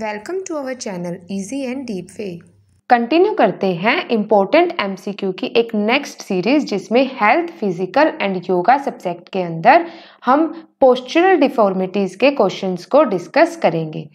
Welcome to our channel easy and deep way continue करते हैं important MCQ की एक नेक्स्ट सीरीज जिसमें health physical and yoga subject के अंदर हम पोस्चरल डिफॉर्मिटीज़ के क्वेश्चंस को डिस्कस करेंगे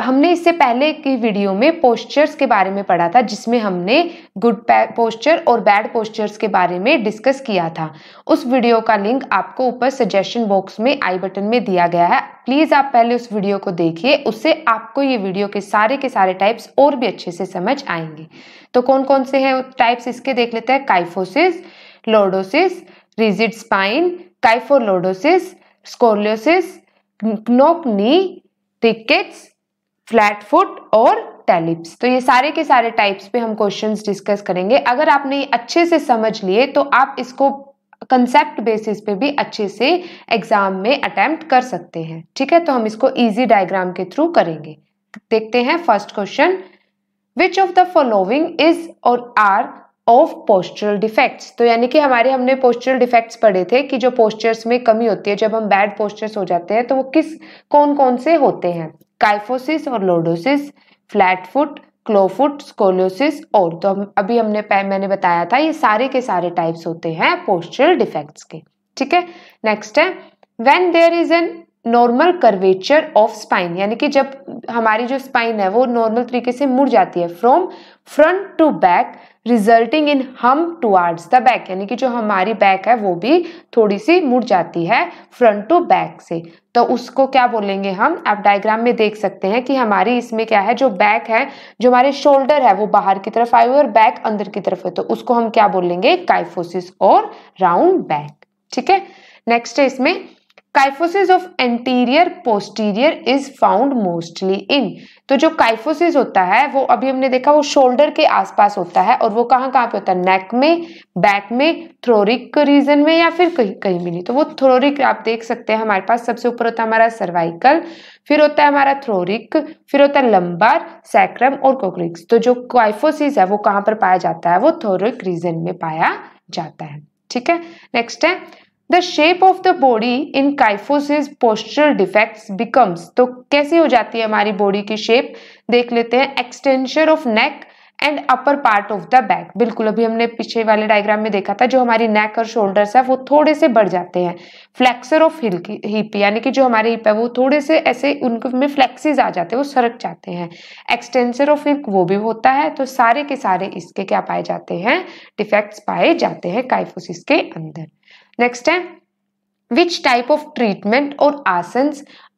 हमने इससे पहले की वीडियो में पोस्चर्स के बारे में पढ़ा था जिसमें हमने गुड पोस्चर और बैड पोस्चर्स के बारे में डिस्कस किया था उस वीडियो का लिंक आपको ऊपर सजेशन बॉक्स में आई बटन में दिया गया है प्लीज़ आप पहले उस वीडियो को देखिए उससे आपको ये वीडियो के सारे के सारे टाइप्स और भी अच्छे से समझ आएंगे तो कौन कौन से हैं टाइप्स इसके देख लेते हैं kyphosis lordosis rigid spine kypholordosis scoliosis knock knee rickets flat foot और टैलिप्स तो ये सारे के सारे टाइप्स पे हम क्वेश्चंस डिस्कस करेंगे अगर आपने अच्छे से समझ लिए तो आप इसको कंसेप्ट बेसिस पे भी अच्छे से एग्जाम में अटेम्प्ट कर सकते हैं ठीक है तो हम इसको इजी डायग्राम के थ्रू करेंगे देखते हैं first question which of the following is और आर ऑफ पोस्टरल डिफेक्ट्स तो यानी कि हमारे हमने पोस्टरल डिफेक्ट्स पढ़े थे कि जो पोस्टर्स में कमी होती है जब हम बैड पोस्टर्स हो जाते हैं तो वो किस कौन कौन से होते हैं काइफोसिस और lordosis flat foot clubfoot scoliosis और तो हम अभी हमने मैंने बताया था ये सारे के सारे टाइप्स होते हैं पोस्टरल डिफेक्ट्स के ठीक है नेक्स्ट है when there is an normal curvature of spine यानी कि जब हमारी जो स्पाइन है वो नॉर्मल तरीके से मुड़ जाती है from front to back resulting in हम टूआर्ड्स द बैक यानी कि जो हमारी बैक है वो भी थोड़ी सी मुड़ जाती है फ्रंट टू बैक से तो उसको क्या बोलेंगे हम आप डायग्राम में देख सकते हैं कि हमारी इसमें क्या है जो बैक है जो हमारे शोल्डर है वो बाहर की तरफ आए हुए और बैक अंदर की तरफ है तो उसको हम क्या बोलेंगे काइफोसिस और राउंड बैक ठीक है नेक्स्ट है इसमें kyphosis of anterior posterior is found mostly in तो जो काइफोसिस होता है वो अभी हमने देखा वो शोल्डर के आसपास होता है और वो कहाँ कहाँ पे होता है नेक में बैक में थ्रोरिक रीजन में या फिर कहीं कहीं भी नहीं तो वो थ्रोरिक आप देख सकते हैं हमारे पास सबसे ऊपर होता है हमारा सर्वाइकल फिर होता है हमारा थ्रोरिक फिर होता है लंबार सैक्रम और कोक्रिक्स तो जो काइफोसिस है वो कहाँ पर पाया जाता है वो थ्रोरिक रीजन में पाया जाता है ठीक है नेक्स्ट है the shape of the body in kyphosis posture defects becomes तो कैसी हो जाती है हमारी बॉडी की शेप देख लेते हैं extension of neck and upper part of the back बिल्कुल अभी हमने पीछे वाले डायग्राम में देखा था जो हमारी नेक और शोल्डर्स है वो थोड़े से बढ़ जाते हैं फ्लेक्सर ऑफ हिल की हिप यानी कि जो हमारे हिप है वो थोड़े से ऐसे उनको में फ्लेक्सीज आ जाते हैं वो सरक जाते हैं एक्सटेंसर ऑफ हिप वो भी होता है तो सारे के सारे इसके क्या पाए जाते हैं डिफेक्ट्स पाए जाते हैं काइफोसिस के अंदर नेक्स्ट है विच टाइप ऑफ ट्रीटमेंट और आसन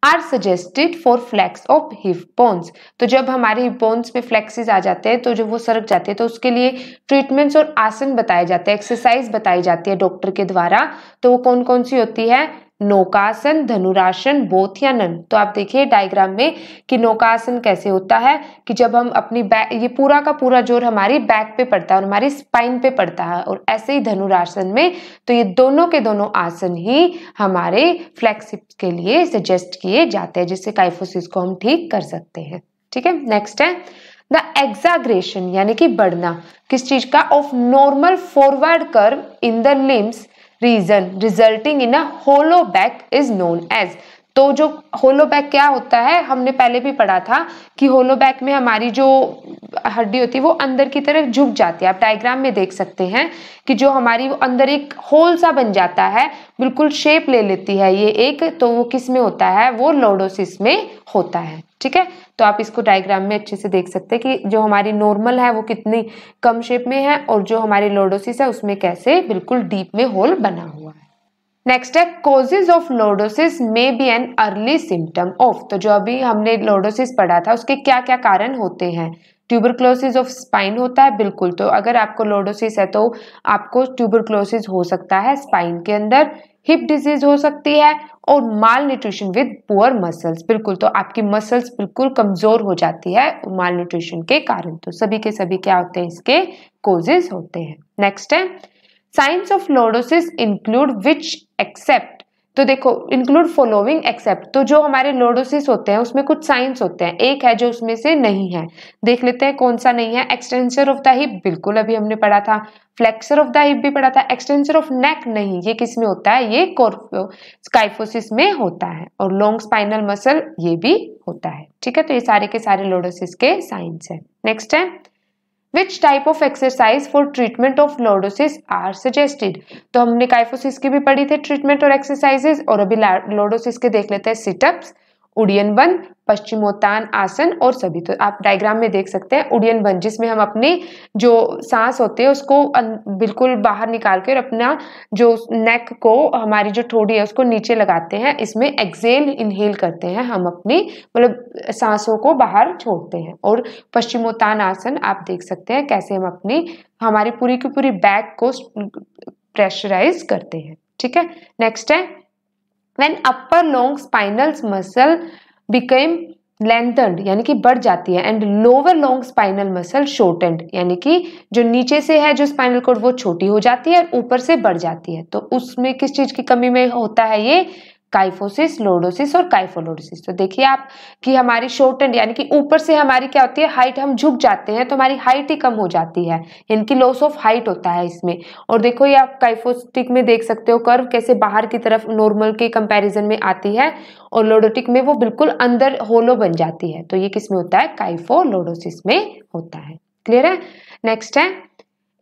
are suggested for flex of hip bones तो जब हमारे हिप बोन्स में फ्लैक्सेस आ जाते हैं तो जब वो सरक जाते हैं तो उसके लिए ट्रीटमेंट्स और आसन बताए जाते हैं एक्सरसाइज बताई जाती है डॉक्टर के द्वारा तो वो कौन कौन सी होती है नौकासन धनुरासन बोथयानन तो आप देखिए डायग्राम में कि नौकासन कैसे होता है कि जब हम अपनी बैक ये पूरा का पूरा जोर हमारी बैक पे पड़ता है और हमारी स्पाइन पे पड़ता है और ऐसे ही धनुरासन में तो ये दोनों के दोनों आसन ही हमारे फ्लैक्सिप्स के लिए सजेस्ट किए जाते हैं जिससे काइफोसिस को हम ठीक कर सकते हैं ठीक है नेक्स्ट है द एग्जाग्रेशन यानी कि बढ़ना किस चीज का of normal forward curve in the limbs reason resulting in a hollow back is known as. तो जो होलो बैग क्या होता है हमने पहले भी पढ़ा था कि होलो बैग में हमारी जो हड्डी होती है वो अंदर की तरफ झुक जाती है आप डायग्राम में देख सकते हैं कि जो हमारी अंदर एक होल सा बन जाता है बिल्कुल शेप ले लेती है ये एक तो वो किस में होता है वो लोडोसिस में होता है ठीक है तो आप इसको डायग्राम में अच्छे से देख सकते हैं कि जो हमारी नॉर्मल है वो कितनी कम शेप में है और जो हमारी लोडोसिस है उसमें कैसे बिल्कुल डीप में होल बना हुआ है नेक्स्ट है कॉजेज ऑफ लोडोसिस में be an early symptom of तो जो अभी हमने लोडोसिस पढ़ा था उसके क्या क्या कारण होते हैं ट्यूबरक्लोसिस ऑफ स्पाइन होता है बिल्कुल तो अगर आपको लोडोसिस है तो आपको ट्यूबरक्लोसिस हो सकता है स्पाइन के अंदर हिप डिजीज हो सकती है और malnutrition with poor muscles बिल्कुल तो आपकी मसल्स बिल्कुल कमजोर हो जाती है माल न्यूट्रिशन के कारण तो सभी के सभी क्या होते हैं इसके कोजेज होते हैं नेक्स्ट है science of lordosis include which except तो देखो इंक्लूड फॉलोइंग एक्सेप्ट तो जो हमारे लोडोसिस होते हैं उसमें कुछ साइंस होते हैं एक है जो उसमें से नहीं है देख लेते हैं कौन सा नहीं है एक्सटेंशन ऑफ द हिप बिल्कुल अभी हमने पढ़ा था फ्लेक्सर ऑफ द हिप भी पढ़ा था एक्सटेंशन ऑफ नेक नहीं ये किस में होता है ये स्काइफोसिस में होता है और लॉन्ग स्पाइनल मसल ये भी होता है ठीक है तो ये सारे के सारे लोडोसिस के साइंस है नेक्स्ट है which type of exercise for treatment of lordosis are suggested तो हमने काइफोसिस की भी पढ़ी थी ट्रीटमेंट और एक्सरसाइजेज और अभी लोडोसिस के देख लेते हैं सिटअप्स उड़ियन वन पश्चिमोत्तान आसन और सभी तो आप डायग्राम में देख सकते हैं उड़ियन वन जिसमें हम अपने जो सांस होते हैं उसको बिल्कुल बाहर निकाल कर अपना जो नेक को हमारी जो ठोड़ी है उसको नीचे लगाते हैं इसमें एक्जेल इनहेल करते हैं हम अपनी मतलब सांसों को बाहर छोड़ते हैं और पश्चिमोत्तान आसन आप देख सकते हैं कैसे हम अपनी हमारी पूरी की पूरी बैक को प्रेशराइज करते हैं ठीक है नेक्स्ट है when upper long spinal muscle became lengthened यानी कि बढ़ जाती है and lower long spinal muscle and यानी कि जो नीचे से है जो स्पाइनल कोड वो छोटी हो जाती है और ऊपर से बढ़ जाती है तो उसमें किस चीज़ की कमी में होता है ये काइफोसिस लोडोसिस और काइफोलोडोसिस तो देखिए आप कि हमारी शॉर्टेंड यानी कि ऊपर से हमारी क्या होती है हाइट हम झुक जाते हैं तो हमारी हाइट ही कम हो जाती है इनकी लॉस ऑफ हाइट होता है इसमें और देखो ये आप काइफोस्टिक में देख सकते हो कर्व कैसे बाहर की तरफ नॉर्मल के कंपैरिजन में आती है और लोडोटिक में वो बिल्कुल अंदर होलो बन जाती है तो ये किस में होता है काइफोलोडोसिस में होता है क्लियर है नेक्स्ट है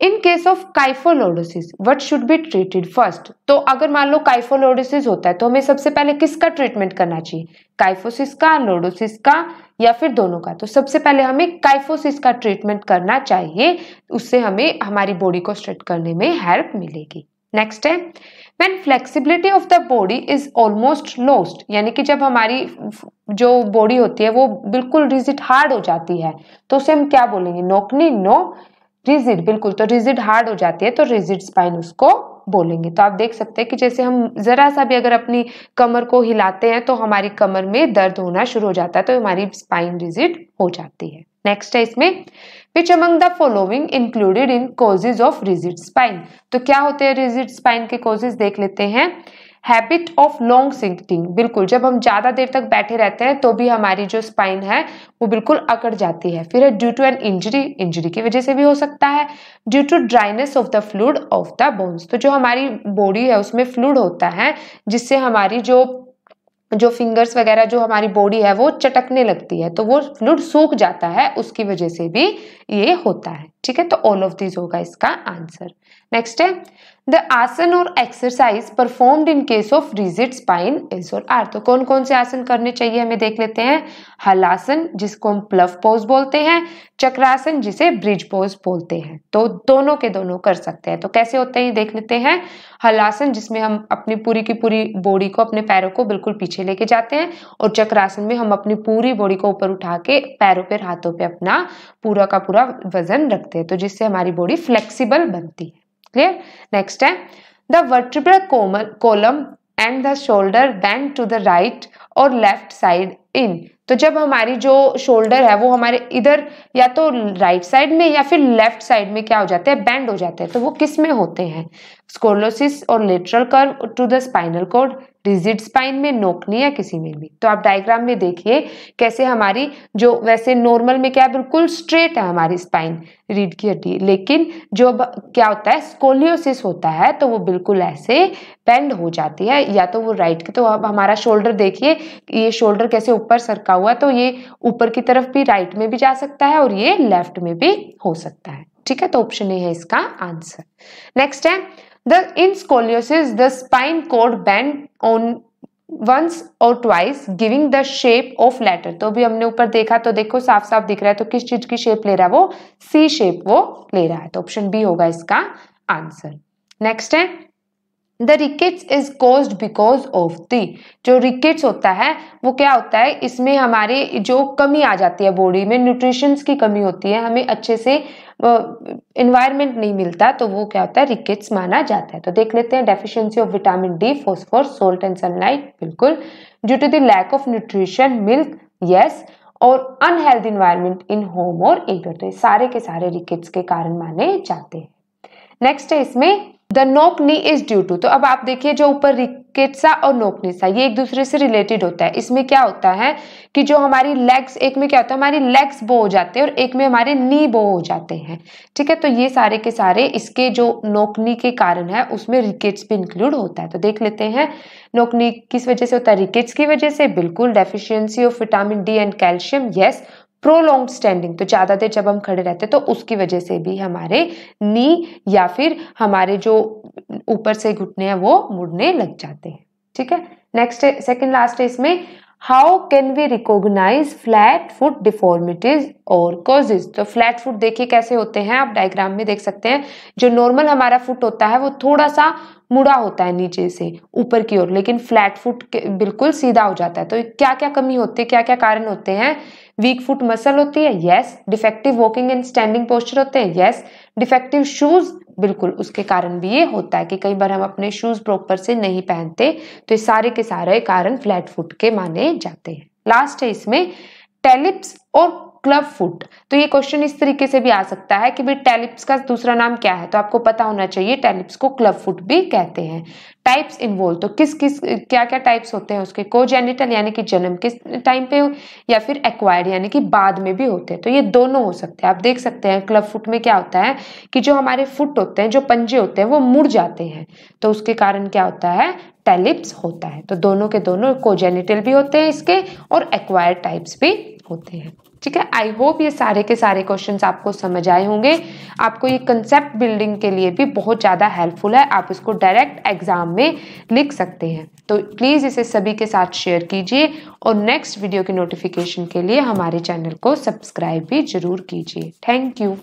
in case of kypholordosis what should be treated first तो अगर मान लो काइफोलोडोसिस होता है तो हमें सबसे पहले किसका ट्रीटमेंट करना चाहिए काइफोसिस का लोडोसिस का या फिर दोनों का तो सबसे पहले हमें काइफोसिस का ट्रीटमेंट करना चाहिए उससे हमें हमारी बॉडी को स्ट्रेट करने में हेल्प मिलेगी नेक्स्ट है when flexibility of the body is almost lost यानी कि जब हमारी जो बॉडी होती है वो बिल्कुल रिजिट हार्ड हो जाती है तो उसे हम क्या बोलेंगे नोकनी नो no, रिजिड बिल्कुल तो रिजिड हार्ड हो जाती है तो रिजिड स्पाइन उसको बोलेंगे तो आप देख सकते हैं कि जैसे हम ज़रा सा भी अगर अपनी कमर को हिलाते हैं तो हमारी कमर में दर्द होना शुरू हो जाता है तो हमारी स्पाइन रिजिड हो जाती है नेक्स्ट है इसमें which among the following included in causes of rigid spine तो क्या होते हैं रिजिड स्पाइन के कॉजेज देख लेते हैं हैबिट ऑफ लॉन्ग सिटिंग बिल्कुल जब हम ज़्यादा देर तक बैठे रहते हैं तो भी हमारी जो स्पाइन है वो बिल्कुल अकड़ जाती है फिर है due to an injury injury की वजह से भी हो सकता है due to dryness of the fluid of the bones तो जो हमारी बॉडी है उसमें फ्लूड होता है जिससे हमारी जो जो फिंगर्स वगैरह जो हमारी बॉडी है वो चटकने लगती है तो वो फ्लूड सूख जाता है उसकी वजह से भी ये होता है ठीक है तो ऑल ऑफ दीज होगा इसका आंसर नेक्स्ट है द आसन और exercise perform in case of rigid spine is और आर तो कौन कौन से आसन करने चाहिए हमें देख लेते हैं हलासन जिसको हम प्लव पोज बोलते हैं चक्रासन जिसे ब्रिज पोज बोलते हैं तो दोनों के दोनों कर सकते हैं तो कैसे होते हैं देख लेते हैं हलासन जिसमें हम अपनी पूरी की पूरी बॉडी को अपने पैरों को बिल्कुल पीछे लेके जाते हैं और चक्रासन में हम अपनी पूरी बॉडी को ऊपर उठा के पैरों पर हाथों पर अपना पूरा का पूरा वजन रखते हैं करते हैं तो जिससे हमारी बॉडी फ्लेक्सिबल बनती है क्लियर नेक्स्ट है द कोमल column and the shoulder bend to the right और लेफ्ट साइड इन तो जब हमारी जो शोल्डर है वो हमारे इधर या तो राइट right साइड में या फिर लेफ्ट साइड में क्या हो जाते हैं बैंड हो जाते हैं तो वो किस में होते हैं स्कोलोसिस और lateral curve to the spinal cord rigid spine में नोकने या किसी में भी तो आप डायग्राम में देखिए कैसे हमारी जो वैसे नॉर्मल में क्या बिल्कुल स्ट्रेट है हमारी स्पाइन रीढ़ की हड्डी लेकिन जो क्या होता है स्कोलियोसिस होता है तो वो बिल्कुल ऐसे बेंड हो जाती है या तो वो राइट की तो अब हमारा शोल्डर देखिए ये शोल्डर कैसे ऊपर सरका हुआ तो ये ऊपर की तरफ भी राइट में भी जा सकता है और ये लेफ्ट में भी हो सकता है ठीक है तो ऑप्शन ए है इसका आंसर नेक्स्ट है The, in scoliosis, the spine cord bend on once और twice giving the shape of letter तो भी हमने ऊपर देखा तो देखो साफ साफ दिख रहा है तो किस चीज की शेप ले रहा है वो सी शेप वो ले रहा है तो ऑप्शन बी होगा इसका आंसर नेक्स्ट है the rickets is cause because of the जो रिकेट्स होता है वो क्या होता है इसमें हमारे जो कमी आ जाती है बॉडी में न्यूट्रिशंस की कमी होती है हमें अच्छे से इन्वायरमेंट नहीं मिलता तो वो क्या होता है रिकेट्स माना जाता है तो देख लेते हैं deficiency of vitamin D phosphor salt and sunlight बिल्कुल due to the lack of nutrition milk yes और अनहेल्दी इन्वायरमेंट इन होम और एगर तो ये सारे के सारे रिकेट्स के कारण माने जाते हैं नेक्स्ट है इसमें the knock knee is due to तो अब आप देखिए जो ऊपर रिकेट्सा और नोकनीसा ये एक दूसरे से रिलेटेड होता है इसमें क्या होता है कि जो हमारी लेग्स एक में क्या होता है हमारी लेग्स बो हो जाते हैं और एक में हमारे नी बो हो जाते हैं ठीक है तो ये सारे के सारे इसके जो नोकनी के कारण है उसमें रिकेट्स भी इंक्लूड होता है तो देख लेते हैं नोकनी किस वजह से होता है रिकेट्स की वजह से बिल्कुल deficiency of vitamin D and calcium yes prolong standing तो ज़्यादा देर जब हम खड़े रहते हैं तो उसकी वजह से भी हमारे नी या फिर हमारे जो ऊपर से घुटने हैं वो मुड़ने लग जाते हैं ठीक है नेक्स्ट सेकेंड लास्ट है इसमें how can we recognize flat foot deformities और कॉजेज तो फ्लैट फुट देखिए कैसे होते हैं आप डायग्राम में देख सकते हैं जो नॉर्मल हमारा फुट होता है वो थोड़ा सा मुड़ा होता है नीचे से ऊपर की ओर लेकिन फ्लैट फुट बिल्कुल सीधा हो जाता है तो क्या क्या कमी होती है क्या क्या कारण होते हैं वीक फुट मसल होती है yes defective walking and standing posture होते हैं यस डिफेक्टिव शूज बिल्कुल उसके कारण भी ये होता है कि कई बार हम अपने शूज प्रॉपर से नहीं पहनते तो ये सारे के सारे कारण फ्लैट फुट के माने जाते हैं लास्ट है इसमें टेलिप्स और क्लब फुट तो ये क्वेश्चन इस तरीके से भी आ सकता है कि भाई टैलिप्स का दूसरा नाम क्या है तो आपको पता होना चाहिए टैलिप्स को क्लब फुट भी कहते हैं टाइप्स इन्वॉल्व तो किस किस क्या क्या टाइप्स होते हैं उसके कोजेनिटल यानी कि जन्म किस टाइम पे या फिर एक्वायर्ड यानी कि बाद में भी होते हैं तो ये दोनों हो सकते हैं आप देख सकते हैं क्लब फुट में क्या होता है कि जो हमारे फुट होते हैं जो पंजे होते हैं वो मुड़ जाते हैं तो उसके कारण क्या होता है टैलिप्स होता है तो दोनों के दोनों कोजेनिटल भी होते हैं इसके और एक्वायर्ड टाइप्स भी होते हैं ठीक है आई होप ये सारे के सारे क्वेश्चंस आपको समझ आए होंगे आपको ये कंसेप्ट बिल्डिंग के लिए भी बहुत ज़्यादा हेल्पफुल है आप इसको डायरेक्ट एग्जाम में लिख सकते हैं तो प्लीज़ इसे सभी के साथ शेयर कीजिए और नेक्स्ट वीडियो की नोटिफिकेशन के लिए हमारे चैनल को सब्सक्राइब भी जरूर कीजिए थैंक यू